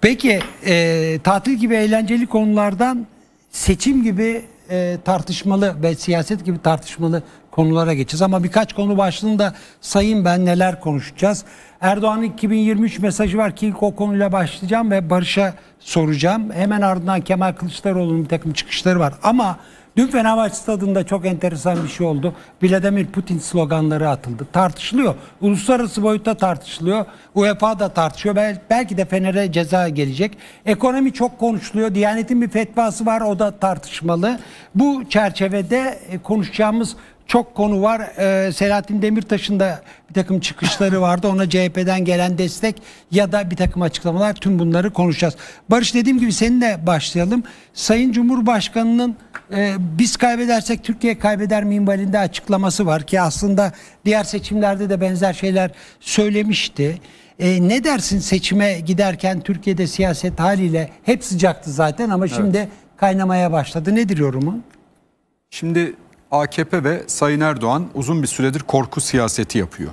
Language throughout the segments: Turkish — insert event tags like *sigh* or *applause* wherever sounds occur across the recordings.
Peki e, tatil gibi eğlenceli konulardan seçim gibi e, tartışmalı ve siyaset gibi tartışmalı konulara geçeceğiz. Ama birkaç konu başlığında sayın ben neler konuşacağız. Erdoğan'ın 2023 mesajı var ki ilk o konuyla başlayacağım ve Barış'a soracağım. Hemen ardından Kemal Kılıçdaroğlu'nun bir takım çıkışları var. Ama Dün Fenerbahçe stadında çok enteresan bir şey oldu. Vladimir Putin sloganları atıldı. Tartışılıyor. Uluslararası boyutta tartışılıyor. UEFA da tartışıyor. Bel belki de Fener'e ceza gelecek. Ekonomi çok konuşuluyor. Diyanet'in bir fetvası var. O da tartışmalı. Bu çerçevede e, konuşacağımız çok konu var. Ee, Selahattin Demirtaş'ın da bir takım çıkışları *laughs* vardı. Ona CHP'den gelen destek ya da bir takım açıklamalar. Tüm bunları konuşacağız. Barış dediğim gibi seninle başlayalım. Sayın Cumhurbaşkanı'nın e, biz kaybedersek Türkiye kaybeder minvalinde açıklaması var ki aslında diğer seçimlerde de benzer şeyler söylemişti. E, ne dersin seçime giderken Türkiye'de siyaset haliyle hep sıcaktı zaten ama şimdi evet. kaynamaya başladı. Nedir yorumun? Şimdi AKP ve Sayın Erdoğan uzun bir süredir korku siyaseti yapıyor.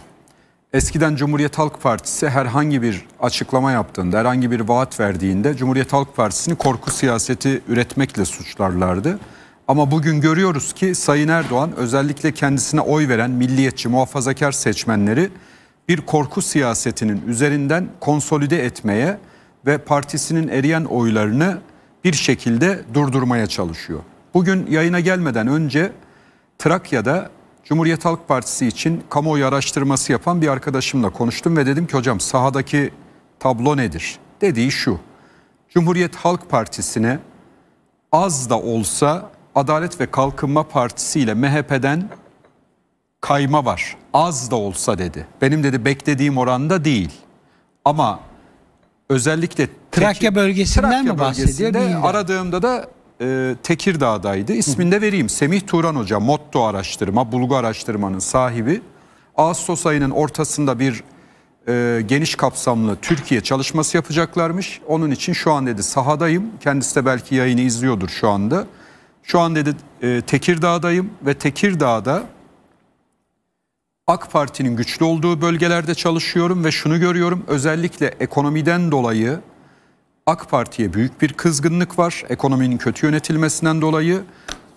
Eskiden Cumhuriyet Halk Partisi herhangi bir açıklama yaptığında, herhangi bir vaat verdiğinde Cumhuriyet Halk Partisi'ni korku siyaseti üretmekle suçlarlardı. Ama bugün görüyoruz ki Sayın Erdoğan özellikle kendisine oy veren milliyetçi muhafazakar seçmenleri bir korku siyasetinin üzerinden konsolide etmeye ve partisinin eriyen oylarını bir şekilde durdurmaya çalışıyor. Bugün yayına gelmeden önce Trakya'da Cumhuriyet Halk Partisi için kamuoyu araştırması yapan bir arkadaşımla konuştum ve dedim ki hocam sahadaki tablo nedir? Dediği şu. Cumhuriyet Halk Partisi'ne az da olsa Adalet ve Kalkınma Partisi ile MHP'den kayma var. Az da olsa dedi. Benim dedi beklediğim oranda değil. Ama özellikle Trakya bölgesinden Trakya mi bahsediyor? Aradığımda da e, Tekirdağ'daydı. İsmini de vereyim. Semih Turan Hoca, Motto Araştırma, Bulgu Araştırma'nın sahibi. Ağustos ayının ortasında bir e, geniş kapsamlı Türkiye çalışması yapacaklarmış. Onun için şu an dedi sahadayım. Kendisi de belki yayını izliyordur şu anda. Şu an dedi e, Tekirdağ'dayım ve Tekirdağ'da AK Parti'nin güçlü olduğu bölgelerde çalışıyorum ve şunu görüyorum. Özellikle ekonomiden dolayı AK Parti'ye büyük bir kızgınlık var ekonominin kötü yönetilmesinden dolayı.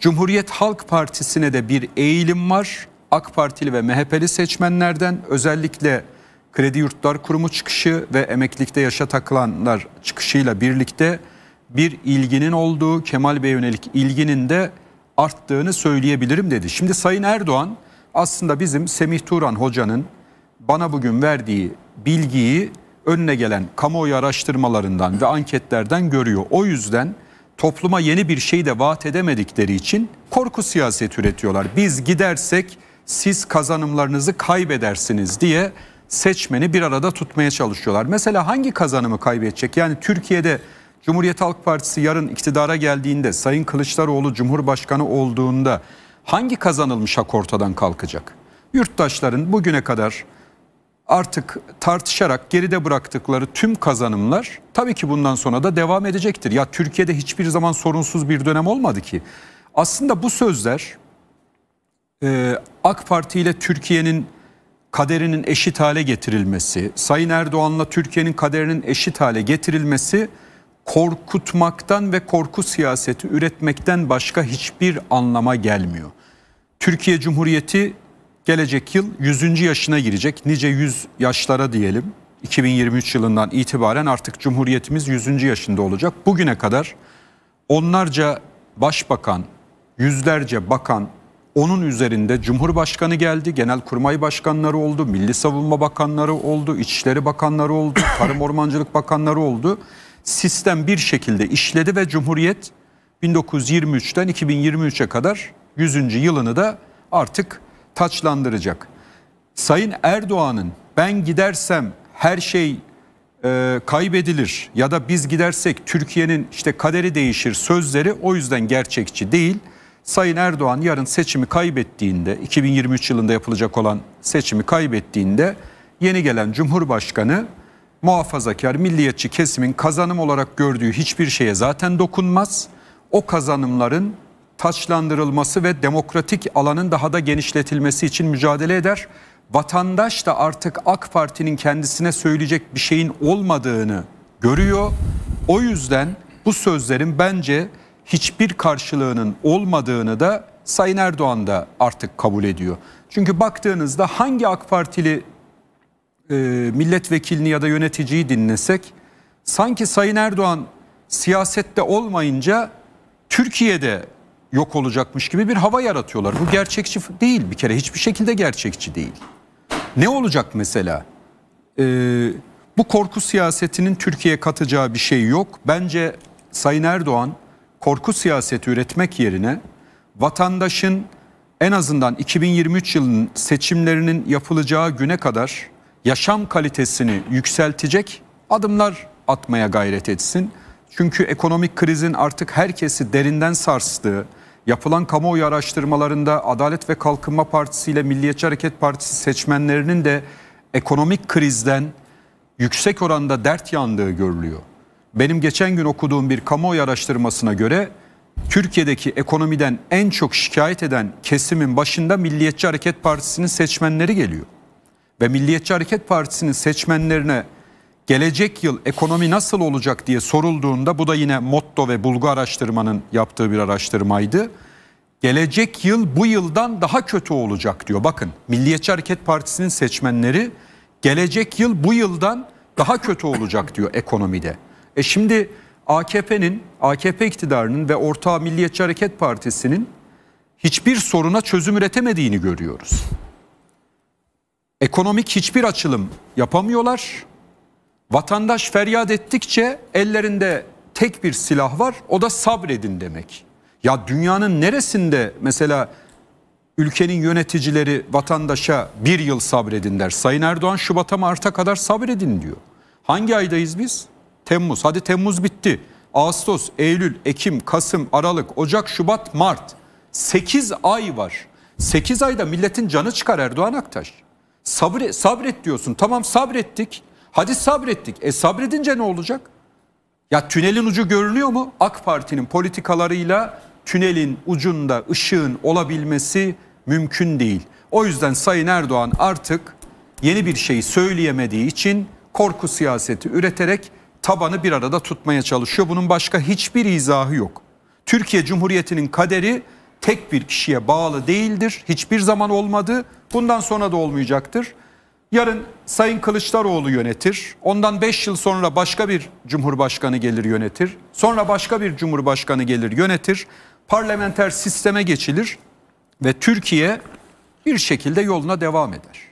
Cumhuriyet Halk Partisi'ne de bir eğilim var. AK Partili ve MHP'li seçmenlerden özellikle Kredi Yurtlar Kurumu çıkışı ve emeklilikte yaşa takılanlar çıkışıyla birlikte bir ilginin olduğu, Kemal Bey yönelik ilginin de arttığını söyleyebilirim dedi. Şimdi Sayın Erdoğan aslında bizim Semih Turan hocanın bana bugün verdiği bilgiyi önüne gelen kamuoyu araştırmalarından ve anketlerden görüyor. O yüzden topluma yeni bir şey de vaat edemedikleri için korku siyaset üretiyorlar. Biz gidersek siz kazanımlarınızı kaybedersiniz diye seçmeni bir arada tutmaya çalışıyorlar. Mesela hangi kazanımı kaybedecek? Yani Türkiye'de Cumhuriyet Halk Partisi yarın iktidara geldiğinde, Sayın Kılıçdaroğlu Cumhurbaşkanı olduğunda hangi kazanılmış hak ortadan kalkacak? Yurttaşların bugüne kadar artık tartışarak geride bıraktıkları tüm kazanımlar tabii ki bundan sonra da devam edecektir. Ya Türkiye'de hiçbir zaman sorunsuz bir dönem olmadı ki. Aslında bu sözler e, AK Parti ile Türkiye'nin kaderinin eşit hale getirilmesi, Sayın Erdoğan'la Türkiye'nin kaderinin eşit hale getirilmesi korkutmaktan ve korku siyaseti üretmekten başka hiçbir anlama gelmiyor. Türkiye Cumhuriyeti gelecek yıl 100. yaşına girecek. Nice 100 yaşlara diyelim. 2023 yılından itibaren artık Cumhuriyetimiz 100. yaşında olacak. Bugüne kadar onlarca başbakan, yüzlerce bakan, onun üzerinde Cumhurbaşkanı geldi, Genelkurmay Başkanları oldu, Milli Savunma Bakanları oldu, İçişleri Bakanları oldu, *coughs* Tarım Ormancılık Bakanları oldu. Sistem bir şekilde işledi ve Cumhuriyet 1923'ten 2023'e kadar 100. yılını da artık taçlandıracak. Sayın Erdoğan'ın ben gidersem her şey e, kaybedilir ya da biz gidersek Türkiye'nin işte kaderi değişir sözleri o yüzden gerçekçi değil. Sayın Erdoğan yarın seçimi kaybettiğinde 2023 yılında yapılacak olan seçimi kaybettiğinde yeni gelen Cumhurbaşkanı muhafazakar milliyetçi kesimin kazanım olarak gördüğü hiçbir şeye zaten dokunmaz. O kazanımların taçlandırılması ve demokratik alanın daha da genişletilmesi için mücadele eder. Vatandaş da artık AK Parti'nin kendisine söyleyecek bir şeyin olmadığını görüyor. O yüzden bu sözlerin bence hiçbir karşılığının olmadığını da Sayın Erdoğan da artık kabul ediyor. Çünkü baktığınızda hangi AK Partili e, milletvekilini ya da yöneticiyi dinlesek sanki Sayın Erdoğan siyasette olmayınca Türkiye'de yok olacakmış gibi bir hava yaratıyorlar. Bu gerçekçi değil bir kere hiçbir şekilde gerçekçi değil. Ne olacak mesela? Ee, bu korku siyasetinin Türkiye'ye katacağı bir şey yok. Bence Sayın Erdoğan korku siyaseti üretmek yerine vatandaşın en azından 2023 yılının seçimlerinin yapılacağı güne kadar yaşam kalitesini yükseltecek adımlar atmaya gayret etsin. Çünkü ekonomik krizin artık herkesi derinden sarstığı, Yapılan kamuoyu araştırmalarında Adalet ve Kalkınma Partisi ile Milliyetçi Hareket Partisi seçmenlerinin de ekonomik krizden yüksek oranda dert yandığı görülüyor. Benim geçen gün okuduğum bir kamuoyu araştırmasına göre Türkiye'deki ekonomiden en çok şikayet eden kesimin başında Milliyetçi Hareket Partisi'nin seçmenleri geliyor. Ve Milliyetçi Hareket Partisi'nin seçmenlerine gelecek yıl ekonomi nasıl olacak diye sorulduğunda bu da yine Motto ve Bulgu Araştırma'nın yaptığı bir araştırmaydı. Gelecek yıl bu yıldan daha kötü olacak diyor. Bakın Milliyetçi Hareket Partisi'nin seçmenleri gelecek yıl bu yıldan daha kötü olacak diyor ekonomide. E şimdi AKP'nin, AKP iktidarının ve ortağı Milliyetçi Hareket Partisi'nin hiçbir soruna çözüm üretemediğini görüyoruz. Ekonomik hiçbir açılım yapamıyorlar. Vatandaş feryat ettikçe ellerinde tek bir silah var o da sabredin demek. Ya dünyanın neresinde mesela ülkenin yöneticileri vatandaşa bir yıl sabredin der. Sayın Erdoğan Şubat'a Mart'a kadar sabredin diyor. Hangi aydayız biz? Temmuz. Hadi Temmuz bitti. Ağustos, Eylül, Ekim, Kasım, Aralık, Ocak, Şubat, Mart. 8 ay var. 8 ayda milletin canı çıkar Erdoğan Aktaş. Sabre, sabret diyorsun. Tamam sabrettik. Hadi sabrettik. E sabredince ne olacak? Ya tünelin ucu görünüyor mu? AK Parti'nin politikalarıyla tünelin ucunda ışığın olabilmesi mümkün değil. O yüzden Sayın Erdoğan artık yeni bir şey söyleyemediği için korku siyaseti üreterek tabanı bir arada tutmaya çalışıyor. Bunun başka hiçbir izahı yok. Türkiye Cumhuriyeti'nin kaderi tek bir kişiye bağlı değildir. Hiçbir zaman olmadı. Bundan sonra da olmayacaktır. Yarın Sayın Kılıçdaroğlu yönetir. Ondan 5 yıl sonra başka bir cumhurbaşkanı gelir yönetir. Sonra başka bir cumhurbaşkanı gelir yönetir. Parlamenter sisteme geçilir ve Türkiye bir şekilde yoluna devam eder.